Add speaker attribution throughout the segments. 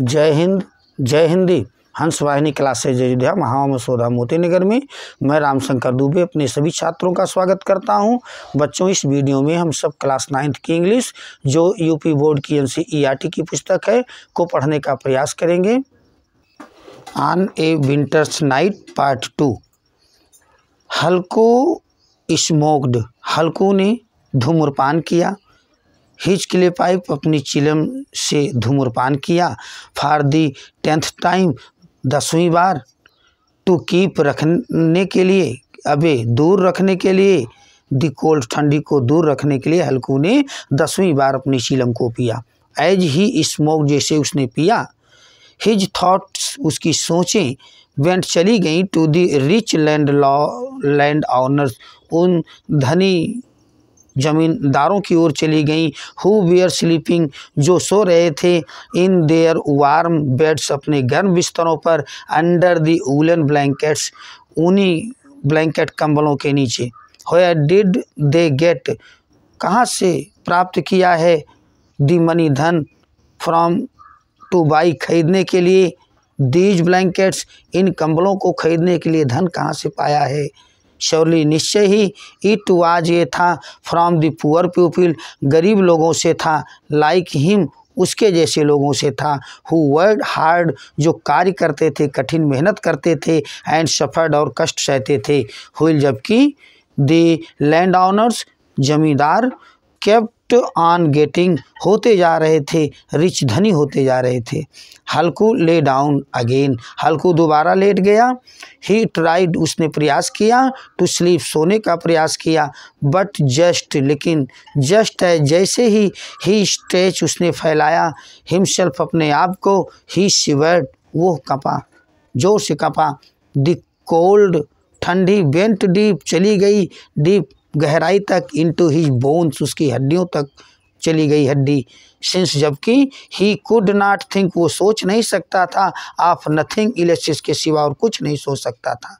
Speaker 1: जय हिंद जय हिंदी हंस वाहिनी क्लासेज अयोध्या महावा सोधा मोती नगर में मैं रामशंकर दुबे अपने सभी छात्रों का स्वागत करता हूं बच्चों इस वीडियो में हम सब क्लास नाइन्थ की इंग्लिश जो यूपी बोर्ड की एनसीईआरटी की पुस्तक है को पढ़ने का प्रयास करेंगे on a winter's night part two Halku smoked Halku ने धूम्रपान किया क्ले पाइप अपनी चिलम से धूम्रपान किया फॉर दी टेंथ टाइम दसवीं बार टू कीप रखने के लिए अबे दूर रखने के लिए दी कोल्ड ठंडी को दूर रखने के लिए हल्कू ने दसवीं बार अपनी चिलम को पिया एज ही स्मोक जैसे उसने पिया हिज थॉट्स उसकी सोचें वेंट चली गई to the rich landlord landowners उन धनी ज़मींदारों की ओर चली गईं हु वेयर स्लीपिंग जो सो रहे थे इन देयर वार्म बेड्स अपने गर्म बिस्तरों पर अंडर दी उलन ब्लैंकेट्स ऊनी ब्लैंकेट कंबलों के नीचे होया डिड दे गेट कहाँ से प्राप्त किया है दी मनी धन फ्रॉम टू बाई खरीदने के लिए दीज ब्लैंकेट्स इन कंबलों को खरीदने के लिए धन कहाँ से पाया है श्योरली निश्चय ही इट वाज ये था फ्रॉम द पुअर पीपल गरीब लोगों से था लाइक like हिम उसके जैसे लोगों से था हु वर्ड हार्ड जो कार्य करते थे कठिन मेहनत करते थे एंड सफर्ड और कष्ट सहते थे हुई जबकि द लैंड ऑनर्स जमींदार केप ऑन गेटिंग होते जा रहे थे रिच धनी होते जा रहे थे हल्कू ले डाउन अगेन हल्कू दोबारा लेट गया ही ट्राइड उसने प्रयास किया टू स्लीप सोने का प्रयास किया बट जस्ट लेकिन जस्ट है जैसे ही ही स्ट्रेच उसने फैलाया हिमसेल्फ अपने आप को ही शिवर्ड वो कपा जोर से कपा द कोल्ड ठंडी बेंट डीप चली गई डीप गहराई तक इनटू हिज बोन्स उसकी हड्डियों तक चली गई हड्डी सिंस जबकि ही कुड नॉट थिंक वो सोच नहीं सकता था आफ नथिंग इलेक्सिस के सिवा और कुछ नहीं सोच सकता था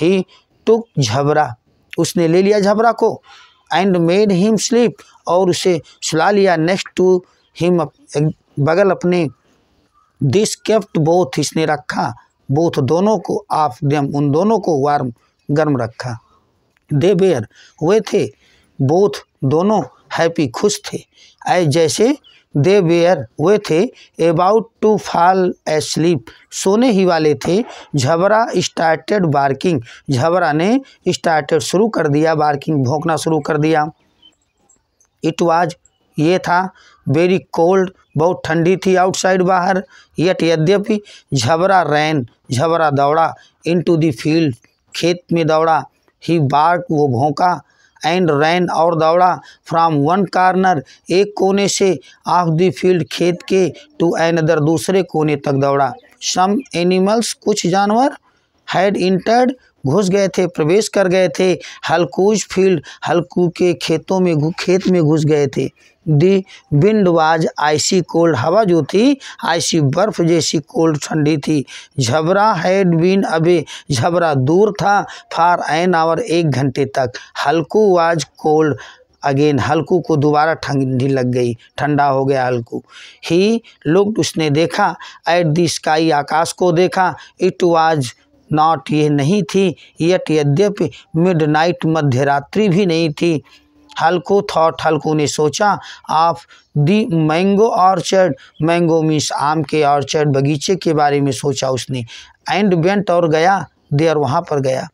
Speaker 1: ही टुक झबरा उसने ले लिया झबरा को एंड मेड हिम स्लीप और उसे सुला लिया नेक्स्ट टू हिम बगल अपने दिस केप्ट बोथ इसने रखा बोथ दोनों को आप दम उन दोनों को वार्म गर्म रखा दे बेयर हुए थे बोथ दोनों हैप्पी खुश थे आई जैसे दे बेयर हुए थे about to fall asleep सोने ही वाले थे झबरा स्टार्टेड बार्किंग झबरा ने स्टार्टेड शुरू कर दिया बार्किंग भोंकना शुरू कर दिया इट वाज ये था वेरी कोल्ड बहुत ठंडी थी आउटसाइड बाहर यट यद्यपि झबरा रैन झबरा दौड़ा इन टू दी फील्ड खेत में दौड़ा ही बाट वो भोंका एंड रैन और दौड़ा फ्रॉम वन कार्नर एक कोने से ऑफ द फील्ड खेत के टू एनदर दूसरे कोने तक दौड़ा सम एनिमल्स कुछ जानवर हैड इंटर्ड घुस गए थे प्रवेश कर गए थे हल्कूज फील्ड हल्कू के खेतों में खेत में घुस गए थे the wind was icy cold हवा जो थी आइसी बर्फ जैसी कोल्ड ठंडी थी झबरा हैड बीन अबे झबरा दूर था फार एन आवर एक घंटे तक Halku was cold again Halku को दोबारा ठंडी लग गई ठंडा हो गया हल्कू ही लुक उसने देखा एट दी स्काई आकाश को देखा इट वाज नॉट ये नहीं थी यट यद्यपि मिड नाइट मध्य रात्रि भी नहीं थी हल्को थॉट हल्कू ने सोचा आप the mango orchard mango means आम के ऑर्चर्ड बगीचे के बारे में सोचा उसने एंड बेंट और गया देर वहाँ पर गया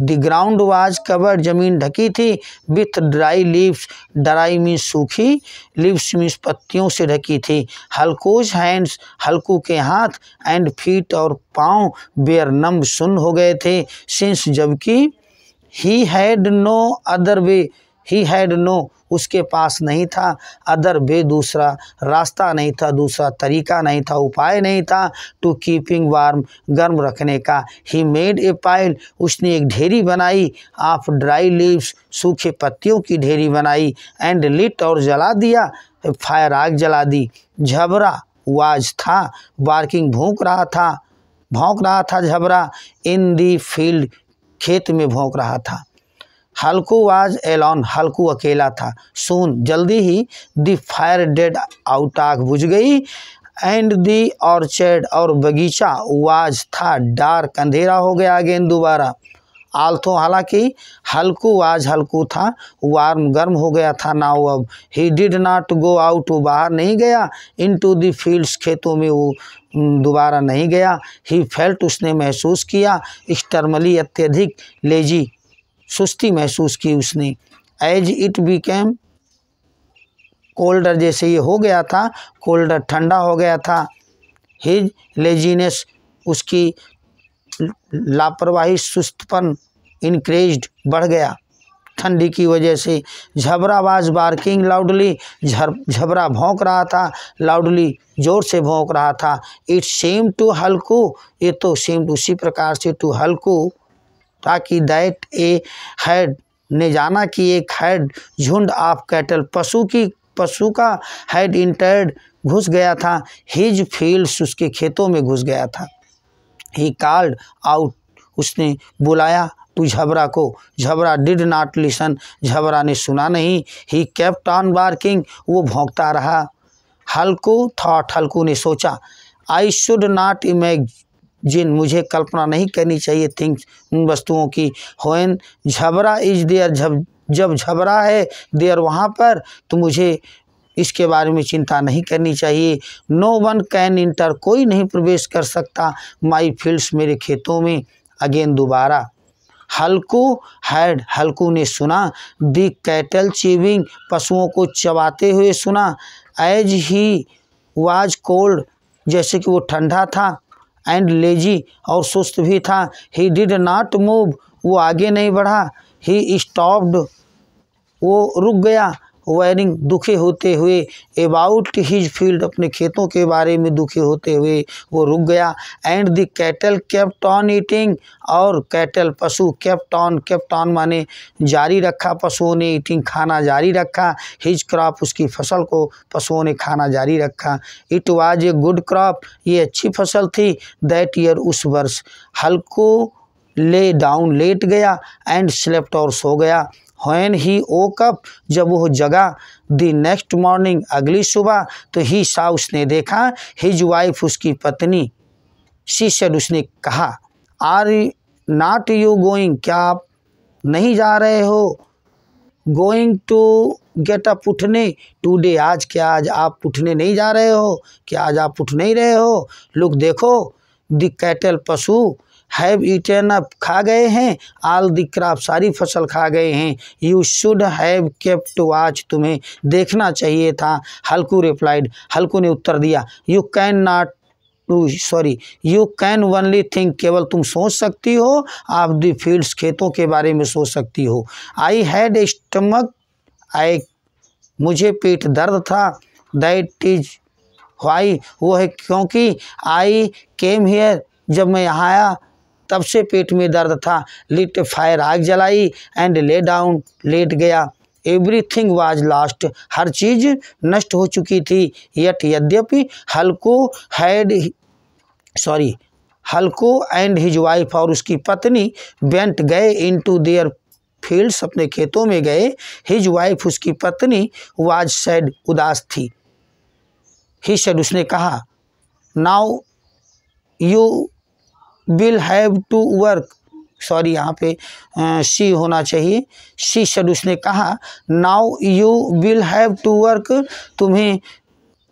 Speaker 1: दी ग्राउंड वाज कवर जमीन ढकी थी with dry leaves dry mean सूखी लीव्स मीन्स पत्तियों से ढकी थी हल्कोज हैंड्स हल्कू के हाथ एंड फीट और पाँव बेयर नम सुन हो गए थे सिंस जबकि he had no other way he had no उसके पास नहीं था अदर बे दूसरा रास्ता नहीं था दूसरा तरीका नहीं था उपाय नहीं था टू कीपिंग वार्म गर्म रखने का ही मेड ए पाइल उसने एक ढेरी बनाई आप ड्राई लीव्स सूखे पत्तियों की ढेरी बनाई एंड लिट और जला दिया फायर आग जला दी झबरा वाज था बार्किंग भोंक रहा था भोंक रहा था झबरा इन दी फील्ड खेत में भोंक रहा था हल्कू वाज एलॉन हल्कू अकेला था सोन जल्दी ही दी फायर डेड आउट आग बुझ गई एंड दी ऑर्चर्ड और बगीचा वाज था डार्क अंधेरा हो गया अगेन दोबारा आल्थो हालांकि हल्कू आज हल्कू था वार्म गर्म हो गया था ना वो अब he did not go out वो बाहर नहीं गया इन टू दी फील्ड्स खेतों में वो दोबारा नहीं गया ही फेल्ट उसने महसूस किया एक्सटर्मली अत्यधिक लेजी सुस्ती महसूस की उसने एज इट कैम कोल्डर जैसे ये हो गया था कोल्डर ठंडा हो गया था हिज लेजीनेस उसकी लापरवाही सुस्तपन इनक्रेज बढ़ गया ठंडी की वजह से झबराबाज बार्किंग लाउडली झबरा भौंक रहा था लाउडली जोर से भौंक रहा था इट सेम टू हल्कू ये तो सेम उसी प्रकार से टू हल्कू ताकि दैट ए हैड ने जाना कि एक हैड झुंड ऑफ कैटल पशु की पशु का हैड इंटर्ड घुस गया था हिज फील्ड्स उसके खेतों में घुस गया था ही कॉल्ड आउट उसने बुलाया टू झबरा को Jhabra did not listen Jhabra ने सुना नहीं ही केप्ट ऑन बार्किंग वो भोंकता रहा हल्को थॉट हल्कू ने सोचा I should not imagine मुझे कल्पना नहीं करनी चाहिए थिंग्स उन वस्तुओं की होन झबरा इज देयर झब जब झबरा है देयर वहाँ पर तो मुझे इसके बारे में चिंता नहीं करनी चाहिए नो वन कैन इंटर कोई नहीं प्रवेश कर सकता माई फील्ड्स मेरे खेतों में अगेन दोबारा हल्कू हैड हल्कू ने सुना दी कैटल चीविंग पशुओं को चबाते हुए सुना एज ही वाज कोल्ड जैसे कि वो ठंडा था एंड लेजी और सुस्त भी था ही डिड नॉट मूव वो आगे नहीं बढ़ा ही स्टॉप्ड वो रुक गया वैरिंग दुखी होते हुए अबाउट हिज फील्ड अपने खेतों के बारे में दुखी होते हुए वो रुक गया and the cattle kept on eating और कैटल पशु कैप्टॉन ऑन ऑन माने जारी रखा पशुओं ने ईटिंग खाना जारी रखा हिज क्रॉप उसकी फसल को पशुओं ने खाना जारी रखा it was a good crop ये अच्छी फसल थी दैट ईयर उस वर्ष हल्को ले डाउन लेट गया एंड स्लेप्ट और सो गया वैन ही woke जब वह जगा द नेक्स्ट मॉर्निंग अगली सुबह तो ही सा उसने देखा हिज वाइफ उसकी पत्नी शीशर उसने कहा आर नाट यू गोइंग क्या आप नहीं जा रहे हो गोइंग टू गेट अप उठने टू डे आज क्या आज आप उठने नहीं जा रहे हो क्या आज आप उठ नहीं रहे हो लुक देखो द कैटल पशु हैव ईटन अप खा गए हैं आल दी क्राप सारी फसल खा गए हैं you should have to watch तुम्हें देखना चाहिए था हल्कू रिप्लाइड हल्कू ने उत्तर दिया you can not sorry you can only think केवल तुम सोच सकती हो आप दी फील्ड्स खेतों के बारे में सोच सकती हो आई हैड स्टमक आई मुझे पेट दर्द था दैट इज वाई वो है क्योंकि आई केम हेयर जब मैं यहाँ आया तब से पेट में दर्द था लिट फायर आग जलाई एंड ले डाउन लेट गया एवरीथिंग वाज लास्ट हर चीज़ नष्ट हो चुकी थी यट यद्यपि Halko had sorry Halko and his wife और उसकी पत्नी बेंट गए इन टू देयर फील्ड्स अपने खेतों में गए हिज वाइफ उसकी पत्नी वाज सैड उदास थी ही सैड उसने कहा now you will have to work sorry यहाँ पे सी होना चाहिए सी शड उसने कहा now you will have to work तुम्हें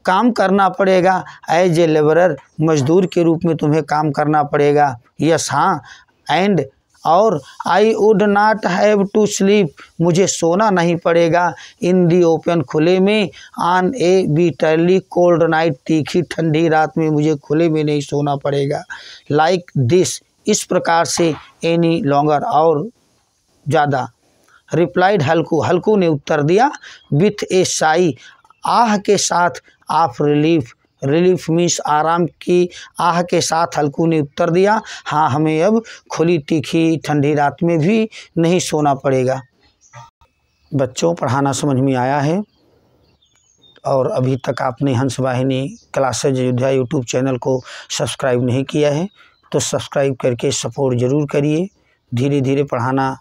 Speaker 1: काम करना पड़ेगा एज ए लेबरर मजदूर के रूप में तुम्हें काम करना पड़ेगा यस हाँ एंड और I would not have to sleep मुझे सोना नहीं पड़ेगा इन दी ओपन खुले में आन ए बीटरली कोल्ड नाइट तीखी ठंडी रात में मुझे खुले में नहीं सोना पड़ेगा लाइक like दिस इस प्रकार से एनी लॉन्गर और ज़्यादा रिप्लाइड हल्कू हल्कू ने उत्तर दिया विथ ए साई आह के साथ आफ रिलीफ रिलीफ मीन्स आराम की आह के साथ हल्कू ने उत्तर दिया हाँ हमें अब खुली तीखी ठंडी रात में भी नहीं सोना पड़ेगा बच्चों पढ़ाना समझ में आया है और अभी तक आपने Hans Vahini classes Ayodhya YouTube channel को सब्सक्राइब नहीं किया है तो सब्सक्राइब करके सपोर्ट ज़रूर करिए धीरे धीरे पढ़ाना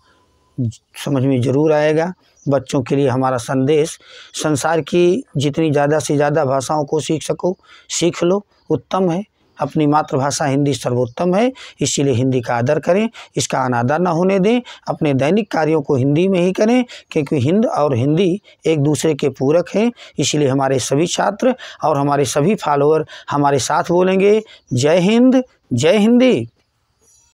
Speaker 1: समझ में ज़रूर आएगा बच्चों के लिए हमारा संदेश संसार की जितनी ज़्यादा से ज़्यादा भाषाओं को सीख सको सीख लो उत्तम है अपनी मातृभाषा हिंदी सर्वोत्तम है इसीलिए हिंदी का आदर करें इसका अनादर ना होने दें अपने दैनिक कार्यों को हिंदी में ही करें क्योंकि हिंद और हिंदी एक दूसरे के पूरक हैं इसलिए हमारे सभी छात्र और हमारे सभी फॉलोअर हमारे साथ बोलेंगे जय हिंद जय हिंदी